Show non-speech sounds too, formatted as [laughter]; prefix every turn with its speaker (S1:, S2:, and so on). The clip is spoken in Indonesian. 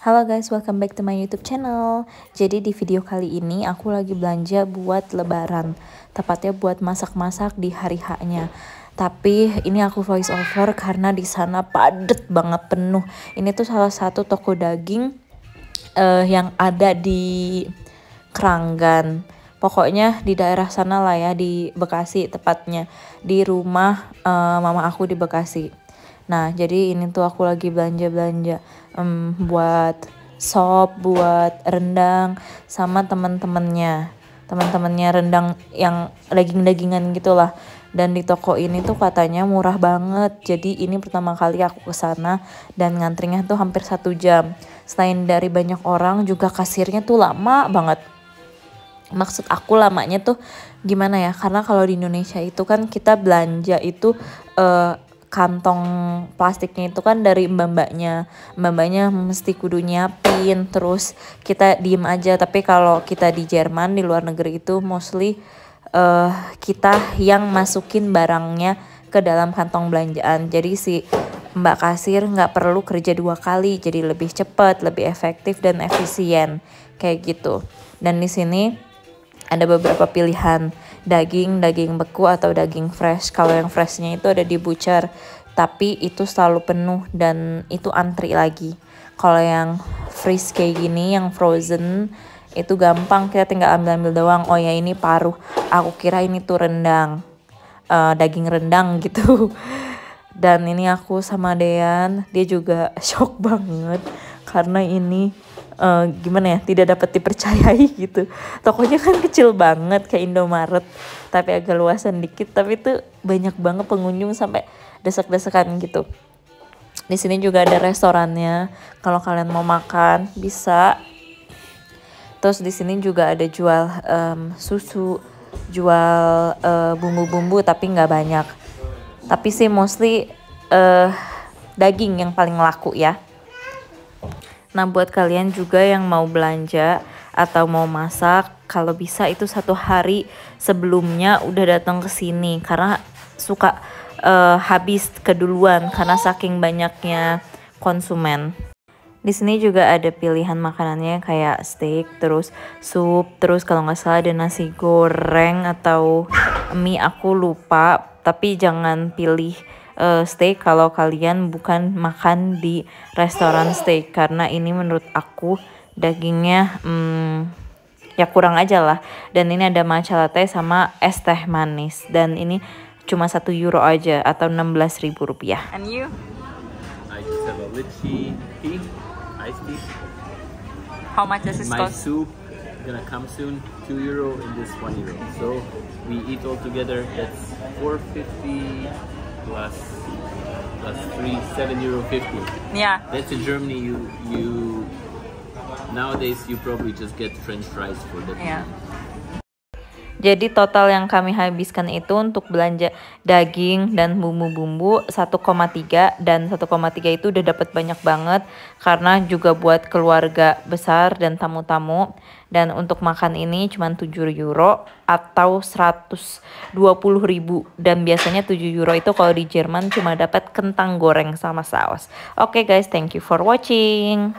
S1: Halo guys,
S2: welcome back to my YouTube channel. Jadi di video kali ini aku lagi belanja buat lebaran, tepatnya buat masak-masak di hari H-nya. Tapi ini aku voice over karena di sana padet banget penuh. Ini tuh salah satu toko daging uh, yang ada di Keranggan. Pokoknya di daerah sana lah ya di Bekasi tepatnya, di rumah uh, mama aku di Bekasi. Nah, jadi ini tuh aku lagi belanja-belanja um, buat sop, buat rendang sama temen-temennya. Temen-temennya rendang yang daging-dagingan gitulah. Dan di toko ini tuh katanya murah banget. Jadi ini pertama kali aku kesana dan ngantrinya tuh hampir satu jam. Selain dari banyak orang juga kasirnya tuh lama banget maksud aku lamanya tuh gimana ya karena kalau di Indonesia itu kan kita belanja itu uh, kantong plastiknya itu kan dari mbak-mbaknya mbak-mbaknya mesti kudu nyiapin terus kita diem aja tapi kalau kita di Jerman di luar negeri itu mostly uh, kita yang masukin barangnya ke dalam kantong belanjaan jadi si mbak kasir nggak perlu kerja dua kali jadi lebih cepat lebih efektif dan efisien kayak gitu dan di sini ada beberapa pilihan daging, daging beku atau daging fresh. Kalau yang freshnya itu ada di butcher, tapi itu selalu penuh dan itu antri lagi. Kalau yang freeze kayak gini, yang frozen itu gampang kita tinggal ambil-ambil doang. Oh ya ini paruh. Aku kira ini tuh rendang. Uh, daging rendang [laughs] gitu. Dan ini aku sama Dean, dia juga [laughs] shock banget karena ini uh, gimana ya tidak dapat dipercayai [laughs] gitu tokonya kan kecil banget kayak Indomaret tapi agak luasan dikit tapi itu banyak banget pengunjung sampai desak-desakan gitu di sini juga ada restorannya kalau kalian mau makan bisa terus di sini juga ada jual um, susu jual bumbu eh, bumbu-bumbu tapi nggak banyak tapi sih mostly uh, daging yang paling laku ya Nah buat kalian juga yang mau belanja atau mau masak, kalau bisa itu satu hari sebelumnya udah datang ke sini karena suka uh, habis keduluan karena saking banyaknya konsumen. Di sini juga ada pilihan makanannya kayak steak, terus sup, terus kalau nggak salah ada nasi goreng atau mie aku lupa tapi jangan pilih uh, steak kalau kalian bukan makan di restoran steak karena ini menurut aku dagingnya hmm, ya kurang aja lah dan ini ada matcha latte sama es teh manis dan ini cuma satu euro aja atau 16 ribu rupiah
S1: and you I just have a litchi tea iced tea how much does it cost my soup gonna come soon. Two euro and this one euro. So we eat all together. That's 450 plus plus three, seven euro fifty. Yeah. That's in Germany. You you nowadays you probably just get French fries for that. Yeah.
S2: Jadi total yang kami habiskan itu untuk belanja daging dan bumbu-bumbu 1,3 dan 1,3 itu udah dapat banyak banget karena juga buat keluarga besar dan tamu-tamu dan untuk makan ini cuma 7 euro atau 120 ribu dan biasanya 7 euro itu kalau di Jerman cuma dapat
S1: kentang goreng sama saus. Oke okay guys, thank you for watching.